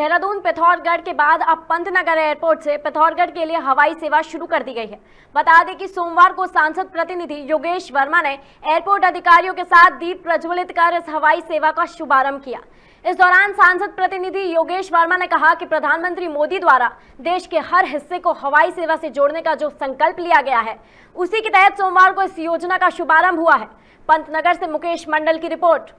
देहरादून पिथौरगढ़ के बाद अब पंतनगर एयरपोर्ट से पिथौरगढ़ के लिए हवाई सेवा शुरू कर दी गई है बता दें कि सोमवार को सांसद प्रतिनिधि योगेश वर्मा ने एयरपोर्ट अधिकारियों के साथ दीप प्रज्वलित कर इस हवाई सेवा का शुभारंभ किया इस दौरान सांसद प्रतिनिधि योगेश वर्मा ने कहा कि प्रधानमंत्री मोदी द्वारा देश के हर हिस्से को हवाई सेवा से जोड़ने का जो संकल्प लिया गया है उसी के तहत सोमवार को इस योजना का शुभारंभ हुआ है पंतनगर से मुकेश मंडल की रिपोर्ट